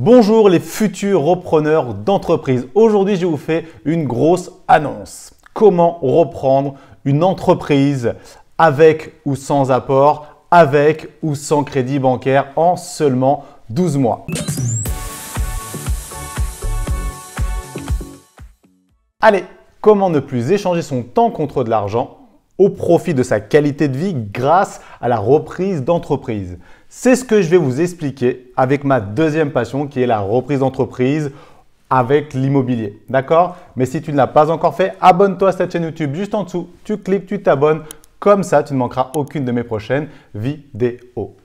Bonjour les futurs repreneurs d'entreprise. Aujourd'hui, je vous fais une grosse annonce. Comment reprendre une entreprise avec ou sans apport, avec ou sans crédit bancaire en seulement 12 mois. Allez, comment ne plus échanger son temps contre de l'argent au profit de sa qualité de vie grâce à la reprise d'entreprise. C'est ce que je vais vous expliquer avec ma deuxième passion qui est la reprise d'entreprise avec l'immobilier. D'accord Mais si tu ne l'as pas encore fait, abonne-toi à cette chaîne YouTube juste en dessous. Tu cliques, tu t'abonnes. Comme ça, tu ne manqueras aucune de mes prochaines vidéos.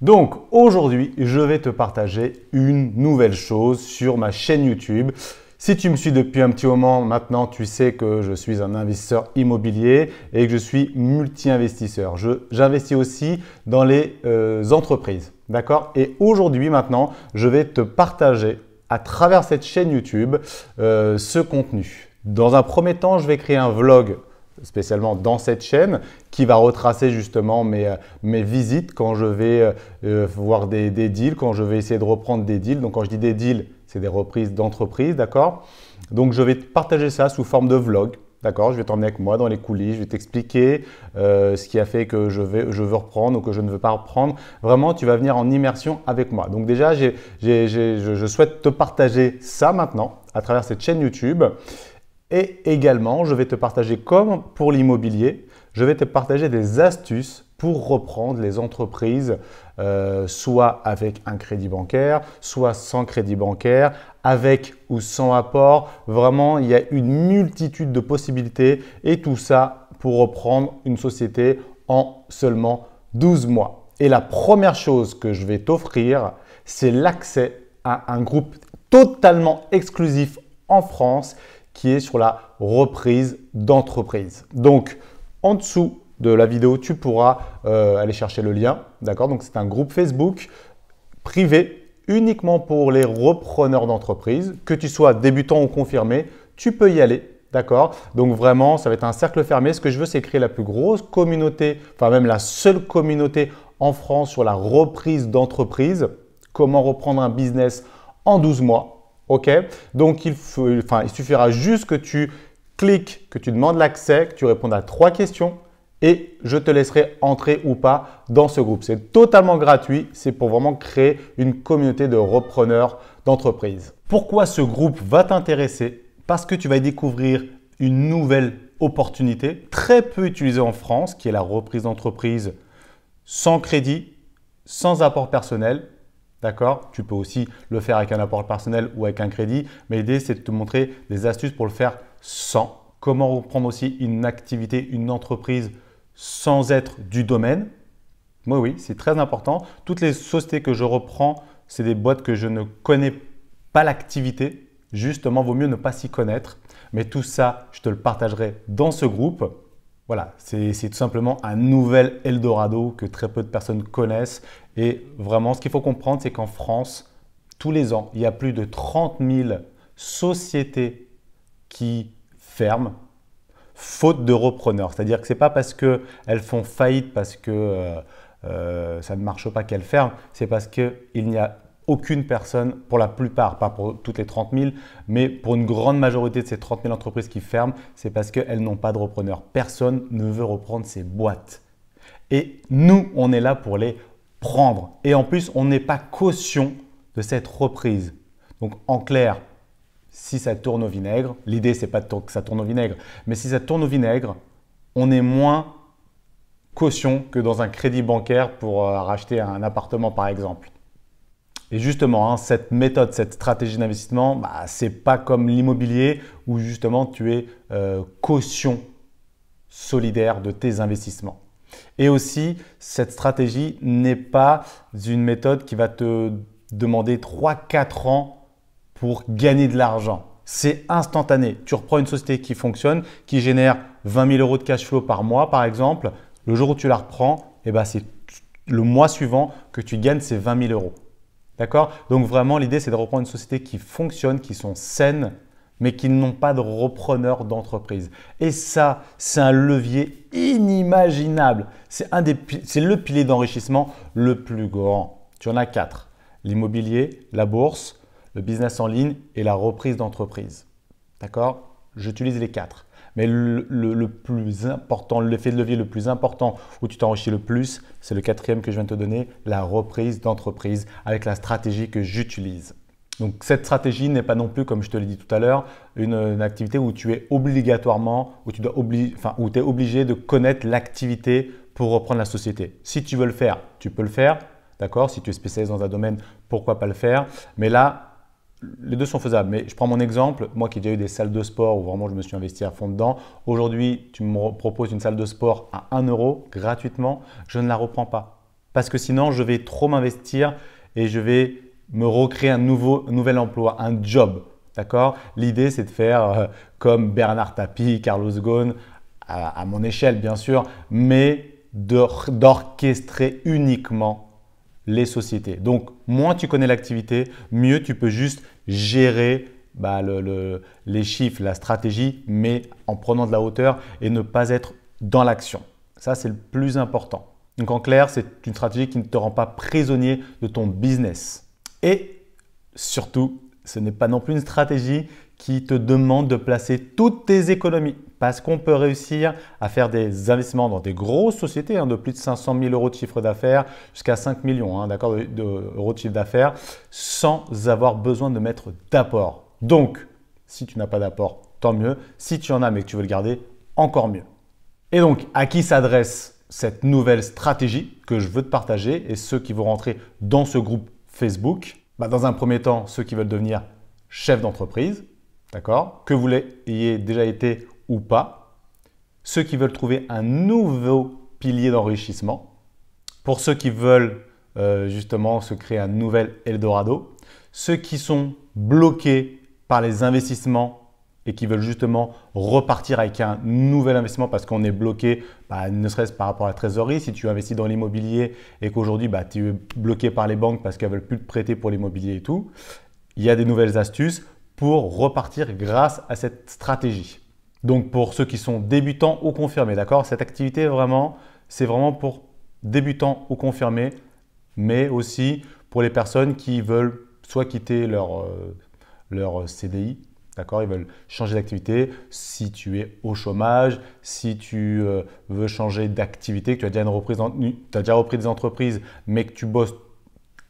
Donc aujourd'hui, je vais te partager une nouvelle chose sur ma chaîne YouTube si tu me suis depuis un petit moment, maintenant tu sais que je suis un investisseur immobilier et que je suis multi-investisseur. J'investis aussi dans les euh, entreprises. D'accord Et aujourd'hui, maintenant, je vais te partager à travers cette chaîne YouTube euh, ce contenu. Dans un premier temps, je vais créer un vlog spécialement dans cette chaîne qui va retracer justement mes, euh, mes visites quand je vais euh, euh, voir des, des, deals, quand je vais essayer de reprendre des deals. Donc quand je dis des deals, c'est des reprises d'entreprises, d'accord Donc je vais partager ça sous forme de vlog. D'accord, je vais t'emmener avec moi dans les coulisses, je vais t'expliquer ce qui a fait que je, vais, je veux reprendre ou que je ne veux pas reprendre. Vraiment, tu vas venir en immersion avec moi. Donc déjà, je, je souhaite te partager ça maintenant à travers cette chaîne YouTube. Et également, je vais te partager, comme pour l'immobilier, je vais te partager des astuces pour reprendre les entreprises, euh, soit avec un crédit bancaire, soit sans crédit bancaire, avec ou sans apport. Vraiment, il y a une multitude de possibilités et tout ça pour reprendre une société en seulement 12 mois. Et la première chose que je vais t'offrir, c'est l'accès à un groupe totalement exclusif en France qui est sur la reprise d'entreprise. Donc, en dessous de la vidéo, tu pourras euh, aller chercher le lien. D'accord Donc, c'est un groupe Facebook privé uniquement pour les repreneurs d'entreprise. Que tu sois débutant ou confirmé, tu peux y aller. D'accord Donc vraiment, ça va être un cercle fermé. Ce que je veux, c'est créer la plus grosse communauté, enfin même la seule communauté en France sur la reprise d'entreprise. Comment reprendre un business en 12 mois OK Donc, il, faut, il suffira juste que tu cliques, que tu demandes l'accès, que tu répondes à trois questions et je te laisserai entrer ou pas dans ce groupe. C'est totalement gratuit, c'est pour vraiment créer une communauté de repreneurs d'entreprise. Pourquoi ce groupe va t'intéresser Parce que tu vas découvrir une nouvelle opportunité très peu utilisée en France, qui est la reprise d'entreprise sans crédit, sans apport personnel D'accord Tu peux aussi le faire avec un apport personnel ou avec un crédit, mais l'idée c'est de te montrer des astuces pour le faire sans. Comment reprendre aussi une activité, une entreprise sans être du domaine Moi oui, c'est très important. Toutes les sociétés que je reprends, c'est des boîtes que je ne connais pas l'activité. Justement, vaut mieux ne pas s'y connaître. Mais tout ça, je te le partagerai dans ce groupe. Voilà, c'est tout simplement un nouvel Eldorado que très peu de personnes connaissent. Et vraiment, ce qu'il faut comprendre, c'est qu'en France, tous les ans, il y a plus de 30 000 sociétés qui ferment faute de repreneurs. C'est-à-dire que ce n'est pas parce qu'elles font faillite, parce que euh, euh, ça ne marche pas qu'elles ferment, c'est parce qu'il n'y a aucune personne, pour la plupart, pas pour toutes les 30 000, mais pour une grande majorité de ces 30 000 entreprises qui ferment, c'est parce qu'elles n'ont pas de repreneur. Personne ne veut reprendre ces boîtes. Et nous, on est là pour les prendre. Et en plus, on n'est pas caution de cette reprise. Donc en clair, si ça tourne au vinaigre, l'idée c'est pas que ça tourne au vinaigre, mais si ça tourne au vinaigre, on est moins caution que dans un crédit bancaire pour euh, racheter un appartement par exemple. Et justement, hein, cette méthode, cette stratégie d'investissement, bah, ce n'est pas comme l'immobilier où justement tu es euh, caution solidaire de tes investissements. Et aussi, cette stratégie n'est pas une méthode qui va te demander 3-4 ans pour gagner de l'argent. C'est instantané. Tu reprends une société qui fonctionne, qui génère 20 000 euros de cash flow par mois, par exemple. Le jour où tu la reprends, eh ben, c'est le mois suivant que tu gagnes ces 20 000 euros. D'accord Donc vraiment, l'idée, c'est de reprendre une société qui fonctionne, qui sont saines, mais qui n'ont pas de repreneur d'entreprise. Et ça, c'est un levier inimaginable. C'est le pilier d'enrichissement le plus grand. Tu en as quatre. L'immobilier, la bourse, le business en ligne et la reprise d'entreprise. D'accord J'utilise les quatre. Mais le, plus important, l'effet de levier le plus important où tu t'enrichis le plus, c'est le quatrième que je viens de te donner, la reprise d'entreprise avec la stratégie que j'utilise. Donc cette stratégie n'est pas non plus, comme je te l'ai dit tout à l'heure, une, activité où tu es obligatoirement, où tu dois es obligé de connaître l'activité pour reprendre la société. Si tu veux le faire, tu peux le faire. D'accord Si tu es spécialiste dans un domaine, pourquoi pas le faire Mais là, les deux sont faisables, mais je prends mon exemple, moi qui ai déjà eu des salles de sport où vraiment je me suis investi à fond dedans. Aujourd'hui, tu me proposes une salle de sport à 1 euro gratuitement, je ne la reprends pas. Parce que sinon, je vais trop m'investir et je vais me recréer un, nouveau, nouvel emploi, un job. D'accord L'idée, c'est de faire euh, comme Bernard Tapie, Carlos Ghosn, à, à mon échelle bien sûr, mais d'orchestrer uniquement les sociétés. Donc, Moins tu connais l'activité, mieux tu peux juste gérer bah, les chiffres, la stratégie, mais en prenant de la hauteur et ne pas être dans l'action. Ça, c'est le plus important. Donc en clair, c'est une stratégie qui ne te rend pas prisonnier de ton business. Et surtout, ce n'est pas non plus une stratégie qui te demande de placer toutes tes économies parce qu'on peut réussir à faire des investissements dans des grosses sociétés hein, de plus de 500 000 euros de chiffre d'affaires jusqu'à 5 millions hein, d'accord, d'euros de, chiffre d'affaires sans avoir besoin de mettre d'apport. Donc, si tu n'as pas d'apport, tant mieux. Si tu en as mais que tu veux le garder, encore mieux. Et donc, à qui s'adresse cette nouvelle stratégie que je veux te partager et ceux qui vont rentrer dans ce groupe Facebook bah, Dans un premier temps, ceux qui veulent devenir chef d'entreprise, d'accord Que vous l'ayez déjà été ou pas. Ceux qui veulent trouver un nouveau pilier d'enrichissement. Pour ceux qui veulent euh, justement se créer un nouvel Eldorado. Ceux qui sont bloqués par les investissements et qui veulent justement repartir avec un nouvel investissement parce qu'on est bloqué, bah, ne serait-ce par rapport à la trésorerie, si tu investis dans l'immobilier et qu'aujourd'hui bah, tu es bloqué par les banques parce qu'elles veulent plus te prêter pour l'immobilier et tout, il y a des nouvelles astuces pour repartir grâce à cette stratégie. Donc pour ceux qui sont débutants ou confirmés, d'accord Cette activité vraiment, c'est vraiment pour débutants ou confirmés, mais aussi pour les personnes qui veulent soit quitter leur, euh, euh, CDI, d'accord Ils veulent changer d'activité. Si tu es au chômage, si tu euh, veux changer d'activité, que tu as déjà, une as déjà repris des entreprises, mais que tu bosses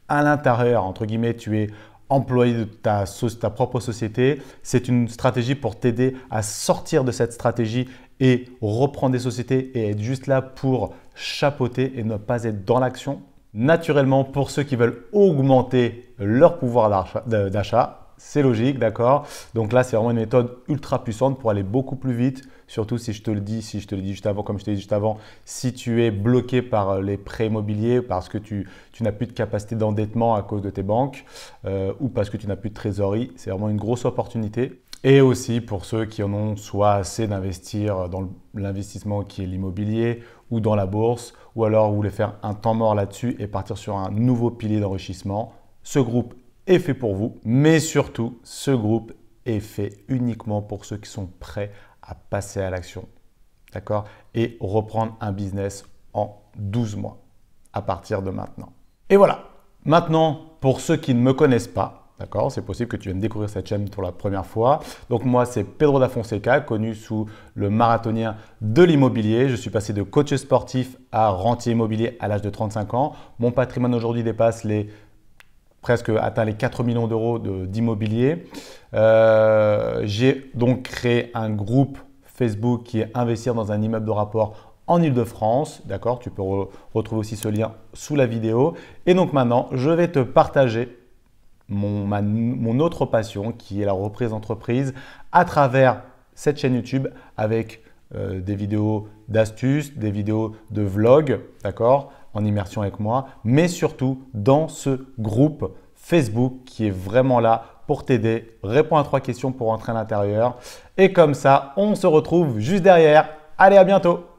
à l'intérieur, entre guillemets, tu es employer de ta, ta propre société. C'est une stratégie pour t'aider à sortir de cette stratégie et reprendre des sociétés et être juste là pour chapeauter et ne pas être dans l'action. Naturellement, pour ceux qui veulent augmenter leur pouvoir d'achat, c'est logique, d'accord Donc là, c'est vraiment une méthode ultra puissante pour aller beaucoup plus vite, surtout si je te le dis, si je te le dis juste avant, comme je te l'ai dit juste avant, si tu es bloqué par euh, les prêts immobiliers, parce que tu, n'as plus de capacité d'endettement à cause de tes banques, euh, ou parce que tu n'as plus de trésorerie, c'est vraiment une grosse opportunité. Et aussi pour ceux qui en ont soit assez d'investir dans l'investissement qui est l'immobilier ou dans la bourse, ou alors vous voulez faire un temps mort là-dessus et partir sur un nouveau pilier d'enrichissement, ce groupe est fait pour vous, mais surtout, ce groupe est fait uniquement pour ceux qui sont prêts à passer à l'action, d'accord Et reprendre un business en 12 mois à partir de maintenant. Et voilà. Maintenant, pour ceux qui ne me connaissent pas, d'accord, c'est possible que tu viennes découvrir cette chaîne pour la première fois. Donc moi, c'est Pedro da Fonseca, connu sous le marathonien de l'immobilier. Je suis passé de coach sportif à rentier immobilier à l'âge de 35 ans. Mon patrimoine aujourd'hui dépasse les presque atteint les 4 millions d'euros d'immobilier. Euh, j'ai donc créé un groupe Facebook qui est Investir dans un immeuble de rapport en Ile-de-France. D'accord Tu peux retrouver aussi ce lien sous la vidéo. Et donc maintenant, je vais te partager mon, autre passion qui est la reprise d'entreprise à travers cette chaîne YouTube avec euh, des vidéos d'astuces, des vidéos de vlogs, d'accord en immersion avec moi, mais surtout dans ce groupe Facebook qui est vraiment là pour t'aider. Réponds à trois questions pour entrer à l'intérieur. Et comme ça, on se retrouve juste derrière. Allez, à bientôt